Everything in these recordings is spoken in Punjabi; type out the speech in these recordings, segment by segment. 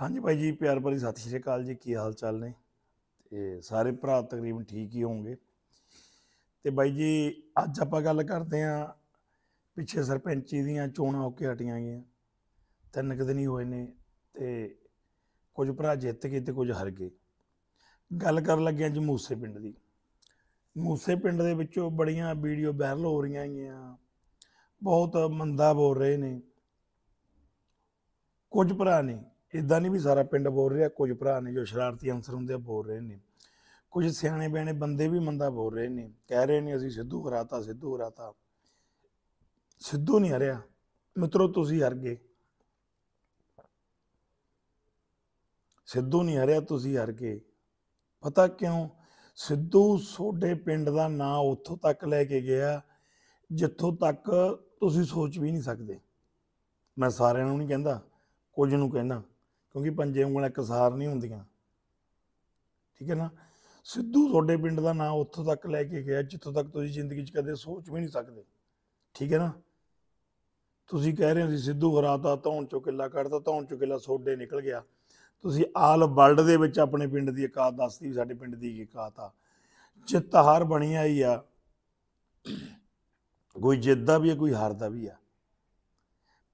ਹਾਂਜੀ ਭਾਈ ਜੀ ਪਿਆਰ ਭਰੀ ਸਤਿ ਸ਼੍ਰੀ ਅਕਾਲ ਜੀ ਕੀ ਹਾਲ ਚਾਲ ਨੇ ਤੇ ਸਾਰੇ ਭਰਾ ਤਕਰੀਬ ਠੀਕ ਹੀ ਹੋਣਗੇ ਤੇ ਭਾਈ ਜੀ ਅੱਜ ਆਪਾਂ ਗੱਲ ਕਰਦੇ ਆਂ ਪਿੱਛੇ ਸਰਪੰਚੀ ਦੀਆਂ ਚੋਣਾਂ ਹੋ ਕੇ ਹਟੀਆਂ ਗਈਆਂ ਤਿੰਨ ਕਿ ਦਿਨ ਹੀ ਹੋਏ ਨੇ ਤੇ ਕੁਝ ਭਰਾ ਜਿੱਤ ਗਏ ਤੇ ਕੁਝ ਹਾਰ ਗਏ ਗੱਲ ਕਰਨ ਲੱਗੇ ਅੱਜ ਮੂਸੇ ਪਿੰਡ ਦੀ ਮੂਸੇ ਪਿੰਡ ਦੇ ਵਿੱਚੋਂ ਬੜੀਆਂ ਵੀਡੀਓ ਵਾਇਰਲ ਹੋ ਰਹੀਆਂ ਹੈਗੀਆਂ ਬਹੁਤ ਮੰਦਾ ਬੋਲ ਰਹੇ ਨੇ ਕੁਝ ਭਰਾ ਨੇ ਇਦਾਂ ਨਹੀਂ ਵੀ ਸਾਰਾ ਪਿੰਡ ਬੋਲ ਰਿਹਾ ਕੁਝ ਭਰਾ ਨੇ ਜੋ ਸ਼ਰਾਰਤੀ ਅੰਸਰ ਹੁੰਦੇ ਆ ਬੋਲ ਰਹੇ ਨੇ ਕੁਝ ਸਿਆਣੇ ਬਿਆਣੇ ਬੰਦੇ ਵੀ ਮੰਦਾ ਬੋਲ ਰਹੇ ਨੇ ਕਹਿ ਰਹੇ ਨੇ ਅਸੀਂ ਸਿੱਧੂ ਹਰਾਤਾ ਸਿੱਧੂ ਹਰਾਤਾ ਸਿੱਧੂ ਨਹੀਂ ਹਰਿਆ ਮਿੱਤਰੋ ਤੁਸੀਂ ਹਰ ਗਏ ਸਿੱਧੂ ਨਹੀਂ ਹਰਿਆ ਤੁਸੀਂ ਹਰ ਗਏ ਪਤਾ ਕਿਉਂ ਸਿੱਧੂ ਸੋਡੇ ਪਿੰਡ ਦਾ ਨਾਂ ਉੱਥੋਂ ਤੱਕ ਲੈ ਕੇ ਗਿਆ ਜਿੱਥੋਂ ਤੱਕ ਤੁਸੀਂ ਸੋਚ ਵੀ ਨਹੀਂ ਸਕਦੇ ਮੈਂ ਸਾਰਿਆਂ ਨੂੰ ਨਹੀਂ ਕਹਿੰਦਾ ਕੁਝ ਨੂੰ ਕਹਿੰਦਾ ਕਿਉਂਕਿ ਪੰਜੇ ਉਂਗਲਾਂ ਸਾਰ ਨਹੀਂ ਹੁੰਦੀਆਂ ਠੀਕ ਹੈ ਨਾ ਸਿੱਧੂ ਤੁਹਾਡੇ ਪਿੰਡ ਦਾ ਨਾਂ ਉੱਥੋਂ ਤੱਕ ਲੈ ਕੇ ਗਿਆ ਜਿੱਥੋਂ ਤੱਕ ਤੁਸੀਂ ਜ਼ਿੰਦਗੀ 'ਚ ਕਦੇ ਸੋਚ ਵੀ ਨਹੀਂ ਸਕਦੇ ਠੀਕ ਹੈ ਨਾ ਤੁਸੀਂ ਕਹਿ ਰਹੇ ਹੋ ਸੀ ਸਿੱਧੂ ਹਰਾਤਾ ਤੌਣ ਚੋਂ ਕਿੱਲਾ ਕੱਢਦਾ ਤੌਣ ਚੋਂ ਕਿੱਲਾ ਸੋਡੇ ਨਿਕਲ ਗਿਆ ਤੁਸੀਂ ਆਲ ਵਰਲਡ ਦੇ ਵਿੱਚ ਆਪਣੇ ਪਿੰਡ ਦੀ ਇਕਾਤ ਦੱਸਦੀ ਵੀ ਸਾਡੇ ਪਿੰਡ ਦੀ ਇਕਾਤ ਆ ਜਿੱਤ ਹਾਰ ਬਣੀ ਆਈ ਆ ਕੋਈ ਜਿੱਤਦਾ ਵੀ ਹੈ ਕੋਈ ਹਾਰਦਾ ਵੀ ਆ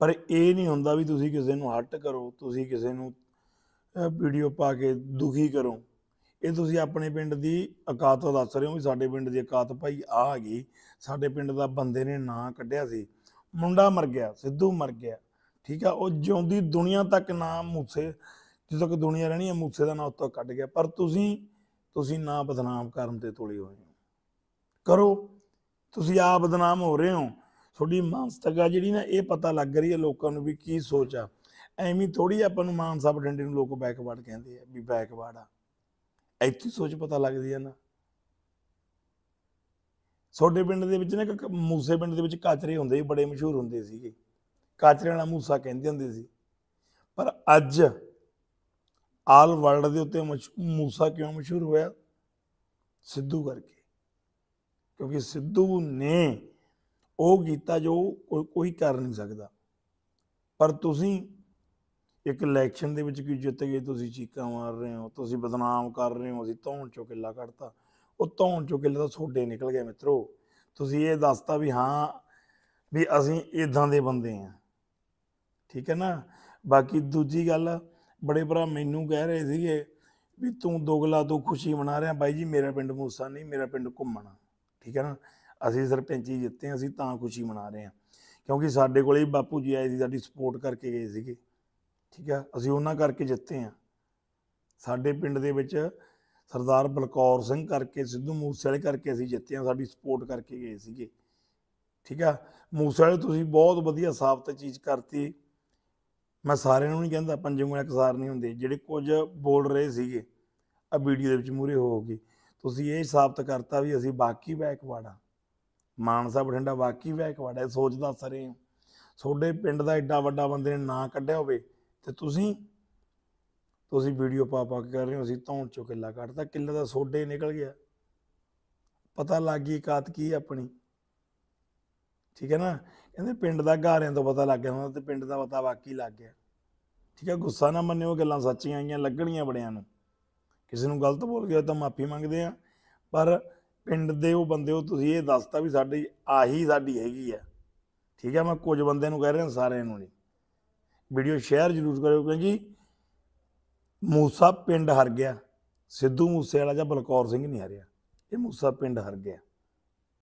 ਪਰ ਇਹ ਨਹੀਂ ਹੁੰਦਾ ਵੀ ਤੁਸੀਂ ਕਿਸੇ ਨੂੰ ਹੱਟ ਕਰੋ ਤੁਸੀਂ ਕਿਸੇ ਨੂੰ ਵੀਡੀਓ ਪਾ ਕੇ ਦੁਖੀ ਕਰੋ ਇਹ ਤੁਸੀਂ ਆਪਣੇ ਪਿੰਡ ਦੀ ਦਾ ਦੱਸ ਰਹੇ ਹੋ ਵੀ ਸਾਡੇ ਪਿੰਡ ਦੀ ਅਕਾਤ ਭਾਈ ਆ ਗਈ ਸਾਡੇ ਪਿੰਡ ਦਾ ਬੰਦੇ ਨੇ ਨਾਂ ਕੱਢਿਆ ਸੀ ਮੁੰਡਾ ਮਰ ਗਿਆ ਸਿੱਧੂ ਮਰ ਗਿਆ ਠੀਕ ਆ ਉਹ ਜਿਉਂਦੀ ਦੁਨੀਆ ਤੱਕ ਨਾਮ ਮੂਸੇ ਜਦੋਂ ਤੱਕ ਦੁਨੀਆ ਰਹਿਣੀ ਹੈ ਮੂਸੇ ਦਾ ਨਾਮ ਉੱਤੋਂ ਕੱਢ ਗਿਆ ਪਰ ਤੁਸੀਂ ਤੁਸੀਂ ਨਾਂ ਬਦਨਾਮ ਕਰਨ ਤੇ ਤੁਲੇ ਹੋਏ ਹੋ ਕਰੋ ਤੁਸੀਂ ਆਪ ਬਦਨਾਮ ਹੋ ਰਹੇ ਹੋ ਤੁਹਾਡੀ ਮਾਨਸਿਕਤਾ ਆ ਜਿਹੜੀ ਨਾ ਇਹ ਪਤਾ ਲੱਗ ਰਹੀ ਹੈ ਲੋਕਾਂ ਨੂੰ ਵੀ ਕੀ ਸੋਚ ਆ ਐਵੇਂ ਥੋੜੀ ਆਪਾਂ ਨੂੰ ਮਾਨਸਾ ਬਠਿੰਡੇ ਨੂੰ ਲੋਕ ਬੈਕਵਰਡ ਕਹਿੰਦੇ ਆ ਵੀ ਬੈਕਵਰਡ ਆ ਇੱਥੇ ਸੋਚ ਪਤਾ ਲੱਗਦੀ ਆ ਨਾ ਛੋਟੇ ਪਿੰਡ ਦੇ ਵਿੱਚ ਨਾ ਇੱਕ ਮੂਸੇ ਪਿੰਡ ਦੇ ਵਿੱਚ ਕਾਚਰੇ ਹੁੰਦੇ ਸੀ ਬੜੇ ਮਸ਼ਹੂਰ ਹੁੰਦੇ ਸੀਗੇ ਕਾਚਰੇ ਵਾਲਾ ਮੂਸਾ ਕਹਿੰਦੇ ਹੁੰਦੇ ਸੀ ਪਰ ਅੱਜ ਆਲ ਵਰਲਡ ਦੇ ਉੱਤੇ ਮੂਸਾ ਕਿਉਂ ਮਸ਼ਹੂਰ ਹੋਇਆ ਸਿੱਧੂ ਕਰਕੇ ਕਿਉਂਕਿ ਸਿੱਧੂ ਨੇ ਉਹ ਕੀਤਾ ਜੋ ਕੋਈ ਕਰ ਨਹੀਂ ਸਕਦਾ ਪਰ ਤੁਸੀਂ ਇੱਕ ਇਲੈਕਸ਼ਨ ਦੇ ਵਿੱਚ ਕਿਉਂ ਜਿੱਤ ਗਏ ਤੁਸੀਂ ਚੀਕਾਂ ਮਾਰ ਰਹੇ ਹੋ ਤੁਸੀਂ ਬਦਨਾਮ ਕਰ ਰਹੇ ਹੋ ਅਸੀਂ ਧੌਣ ਚੋਂ ਕਿੱਲਾ ਕੱਢਤਾ ਉਹ ਧੌਣ ਚੋਂ ਕਿੱਲਾ ਤਾਂ ਛੋਡੇ ਨਿਕਲ ਗਿਆ ਮਿੱਤਰੋ ਤੁਸੀਂ ਇਹ ਦੱਸਤਾ ਵੀ ਹਾਂ ਵੀ ਅਸੀਂ ਇਦਾਂ ਦੇ ਬੰਦੇ ਆ ਠੀਕ ਹੈ ਨਾ ਬਾਕੀ ਦੂਜੀ ਗੱਲ ਬੜੇ ਭਰਾ ਮੈਨੂੰ ਕਹਿ ਰਹੇ ਸੀਗੇ ਵੀ ਤੂੰ ਦੋਗਲਾ ਤੋਂ ਖੁਸ਼ੀ ਮਨਾ ਰਿਹਾ ਬਾਈ ਜੀ ਮੇਰਾ ਪਿੰਡ ਮੂਸਾ ਨਹੀਂ ਮੇਰਾ ਪਿੰਡ ਘੁੰਮਣਾ ਠੀਕ ਹੈ ਨਾ ਅਸੀਂ ਸਰਪੰਚੀ ਜਿੱਤੇ ਅਸੀਂ ਤਾਂ ਖੁਸ਼ੀ ਮਨਾ ਰਹੇ ਹਾਂ ਕਿਉਂਕਿ ਸਾਡੇ ਕੋਲੇ ਬਾਪੂ ਜੀ ਆਏ ਸੀ ਸਾਡੀ ਸਪੋਰਟ ਕਰਕੇ ਗਏ ਸੀਗੇ ਠੀਕ ਆ ਅਸੀਂ ਉਹਨਾਂ ਕਰਕੇ ਜਿੱਤੇ ਆ ਸਾਡੇ ਪਿੰਡ ਦੇ ਵਿੱਚ ਸਰਦਾਰ ਬਲਕੌਰ ਸਿੰਘ ਕਰਕੇ ਸਿੱਧੂ ਮੂਸੇਵਾਲੇ ਕਰਕੇ ਅਸੀਂ ਜਿੱਤੇ ਆ ਸਾਡੀ ਸਪੋਰਟ ਕਰਕੇ ਗਏ ਸੀਗੇ ਠੀਕ ਆ ਮੂਸੇਵਾਲੇ ਤੁਸੀਂ ਬਹੁਤ ਵਧੀਆ ਸਾਫਤ ਚੀਜ਼ ਕਰਤੀ ਮੈਂ ਸਾਰਿਆਂ ਨੂੰ ਨਹੀਂ ਕਹਿੰਦਾ ਪੰਜੇ ਮੂਲੇ ਕਸਾਰ ਨਹੀਂ ਹੁੰਦੇ ਜਿਹੜੇ ਕੁਝ ਬੋਲ ਰਹੇ ਸੀਗੇ ਆ ਵੀਡੀਓ ਦੇ ਵਿੱਚ ਮੂਰੇ ਹੋ ਗਏ ਤੁਸੀਂ ਇਹ ਸਾਫਤ ਕਰਤਾ ਵੀ ਅਸੀਂ ਬਾਕੀ ਬੈਕਵਾੜਾ ਆ ਮਾਨਸਾ ਬਠਿੰਡਾ ਵਾਕੀ ਕਵਾੜਾ ਸੋਚਦਾ ਸਰੇ ਛੋਡੇ ਪਿੰਡ ਦਾ ਐਡਾ ਵੱਡਾ ਬੰਦੇ ਨੇ ਨਾਂ ਕੱਢਿਆ ਹੋਵੇ ਤੇ ਤੁਸੀਂ ਤੁਸੀਂ ਵੀਡੀਓ ਪਾ ਪਾ ਕੇ ਕਰ ਰਹੇ ਹੋ ਅਸੀਂ ਤੌਣ ਚੋ ਕਿੱਲਾ ਕੱਢਦਾ ਕਿੱਲੇ ਦਾ ਸੋਡੇ ਨਿਕਲ ਗਿਆ ਪਤਾ ਲੱਗ ਗਈ ਕਾਤ ਕੀ ਆਪਣੀ ਠੀਕ ਹੈ ਨਾ ਕਹਿੰਦੇ ਪਿੰਡ ਦਾ ਘਾਰਿਆਂ ਤੋਂ ਪਤਾ ਲੱਗ ਗਿਆ ਤੇ ਪਿੰਡ ਦਾ ਪਤਾ ਵਾਕੀ ਲੱਗ ਗਿਆ ਠੀਕ ਹੈ ਗੁੱਸਾ ਨਾ ਮੰਨਿਓ ਗੱਲਾਂ ਸੱਚੀਆਂ ਆਈਆਂ ਲੱਗਣੀਆਂ ਬੜਿਆਂ ਨੂੰ ਕਿਸੇ ਨੂੰ ਗਲਤ ਬੋਲ ਗਿਆ ਤਾਂ ਮਾਫੀ ਮੰਗਦੇ ਆ ਪਰ ਪਿੰਡ ਦੇ ਉਹ ਬੰਦੇ ਉਹ ਤੁਸੀਂ ਇਹ ਦੱਸਤਾ ਵੀ ਸਾਡੀ ਆਹੀ ਸਾਡੀ ਹੈਗੀ ਆ ਠੀਕ ਆ ਮੈਂ ਕੁਝ ਬੰਦੇ ਨੂੰ ਕਹਿ ਰਿਹਾ ਸਾਰਿਆਂ ਨੂੰ ਨਹੀਂ ਵੀਡੀਓ ਸ਼ੇਅਰ ਜ਼ਰੂਰ ਕਰਿਓ ਜੀ ਮੂਸਾ ਪਿੰਡ ਹਰ ਗਿਆ ਸਿੱਧੂ ਮੂਸੇ ਵਾਲਾ ਜਾਂ ਬਲਕੌਰ ਸਿੰਘ ਨਹੀਂ ਹਰਿਆ ਇਹ ਮੂਸਾ ਪਿੰਡ ਹਰ ਗਿਆ